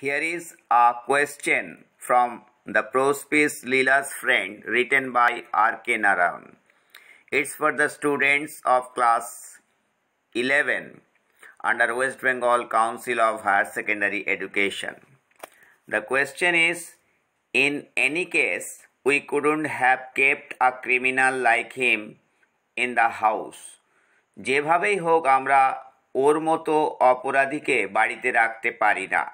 Here is a question from the Prospice Leela's friend written by R.K. Naran. It's for the students of class 11 under West Bengal Council of Higher Secondary Education. The question is, in any case, we couldn't have kept a criminal like him in the house. যেভাবেই হোক আমরা ওর মতো অপরাধীকে বাড়িতে রাখতে পারি না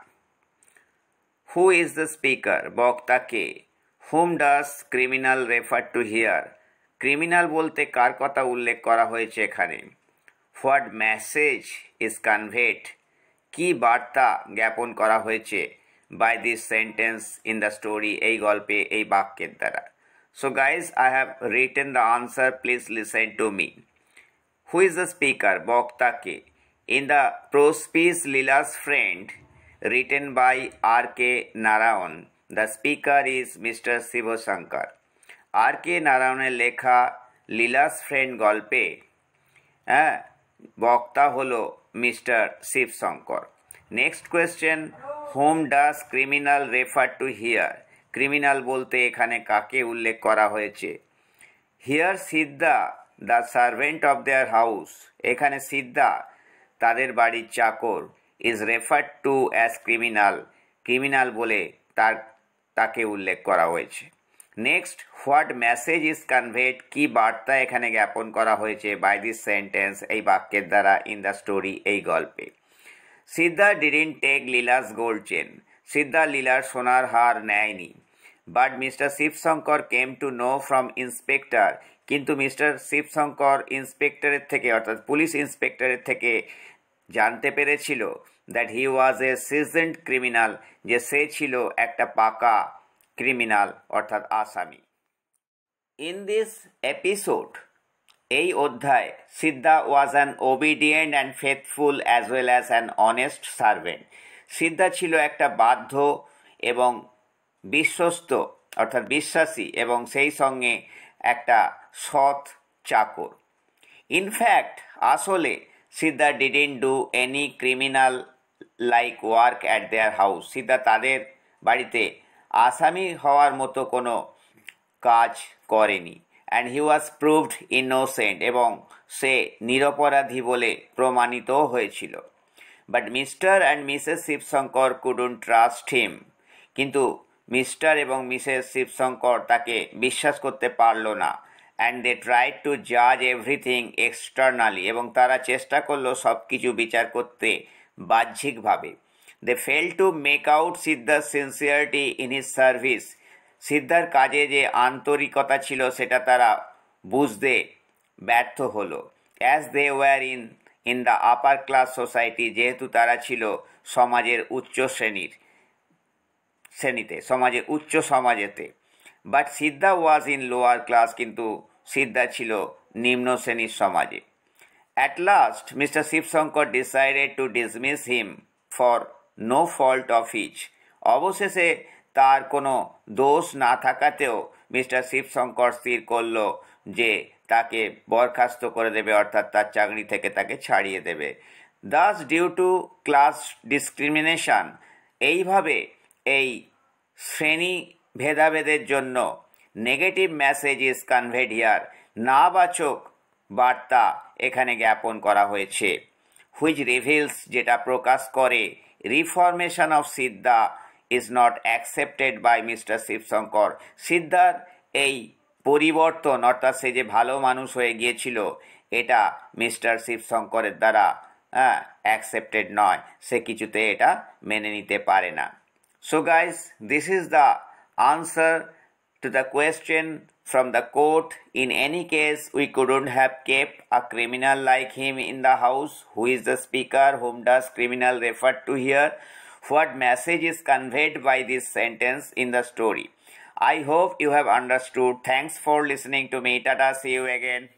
হু is the speaker বক্তা কে whom does criminal refer to here criminal বলতে কার কথা উল্লেখ করা হয়েছে এখানে হোয়াট মেসেজ ইজ কনভেট কি বার্তা জ্ঞাপন করা হয়েছে by this sentence in the story এই গল্পে এই বাক্যের দ্বারা so guys I have written the answer please listen to me who is the speaker বক্তাকে in the prose piece Leela's friend written by R.K. Narayan. The speaker is Mr. Siva Shankar. R.K. নারায়ণের লেখা লীলাস friend গল্পে হ্যাঁ বক্তা হলো Mr Sivasankar next question whom does criminal refer to here criminal বলতে এখানে কাকে উল্লেখ করা হয়েছে here Siddha the servant of their house এখানে সিদ্ধা তাদের বাড়ির চাকর is referred to as criminal criminal বলে তার তাকে উল্লেখ করা হয়েছে next what message is conveyed কি বার্তা এখানে জ্ঞাপন করা হয়েছে বাই দিস সেন্টেন্স এই বাক্যের দ্বারা ইন দ্য স্টোরি এই গল্পে Siddha didn't take Leela's gold chain Siddha লীলার সোনার হার নেয়নি but Mr Sivasankar came to know from inspector কিন্তু মিস্টার শিবশঙ্কর ইন্সপেক্টরের থেকে অর্থাৎ পুলিশ ইন্সপেক্টরের থেকে জানতে পেরেছিল that he was A সিজেন্ট criminal যে সে ছিল একটা পাকা ক্রিমিনাল অর্থাৎ আসামি ইন দিস এপিসোড এই অধ্যায় Siddha was an obedient and faithful as well as an honest servant Siddha ছিল একটা বাধ্য এবং বিশ্বস্ত অর্থাৎ বিশ্বাসী এবং সেই সঙ্গে একটা সৎ চাকর ইনফ্যাক্ট আসলে Siddha didn't do any criminal like work at their house Siddha তাদের বাড়িতে আসামি হওয়ার মতো কোনো কাজ করেনি and he was proved innocent এবং সে নিরপরাধী বলে প্রমাণিত হয়েছিল but Mr and Mrs Sivasankar couldn't trust him কিন্তু মিস্টার এবং মিসেস শিবশঙ্কর তাকে বিশ্বাস করতে পারল না অ্যান্ড দে ট্রাই টু জাজ এভরিথিং এক্সটার্নালি এবং তারা চেষ্টা করলো সব কিছু বিচার করতে বাহ্যিকভাবে they fail to make out সিদ্ধার সিনসিয়ারিটি ইন হিস সার্ভিস সিদ্ধার কাজে যে আন্তরিকতা ছিল সেটা তারা বুঝতে ব্যর্থ হলো as they were in in the upper class society যেহেতু তারা ছিল সমাজের উচ্চ শ্রেণীর শ্রেণীতে সমাজে উচ্চ সমাজেতে but Siddha was in lower class কিন্তু সিদ্ধা ছিল নিম্ন শ্রেণীর সমাজে at last Mr Sivasankar decided to dismiss him for no fault of his অবশেষে তার কোনো দোষ না থাকাতেও মিস্টার শিবশঙ্কর স্থির করল যে তাকে বরখাস্ত করে দেবে অর্থাৎ তার চাকরি থেকে তাকে ছাড়িয়ে দেবে thus due to class discrimination এইভাবে এই শ্রেণী ভেদাভেদের জন্য negative message is conveyed here নাবাচক বার্তা এখানে জ্ঞাপন করা হয়েছে হুইচ রিভিলস যেটা প্রকাশ করে reformation of Siddha is not accepted by Mr Sivasankar সিদ্ধার এই পরিবর্তন অর্থাৎ সে যে ভালো মানুষ হয়ে গিয়েছিল এটা মিস্টার শিবশঙ্করের দ্বারা হ্যাঁ অ্যাকসেপ্টেড নয় সে কিছুতে এটা মেনে নিতে পারে না so guys this is the answer to the question from the court. In any case, we couldn't have kept a criminal like him in the house. Who is the speaker? Whom does criminal refer to here? What message is conveyed by this sentence in the story? I hope you have understood. Thanks for listening to me. Tata, see you again.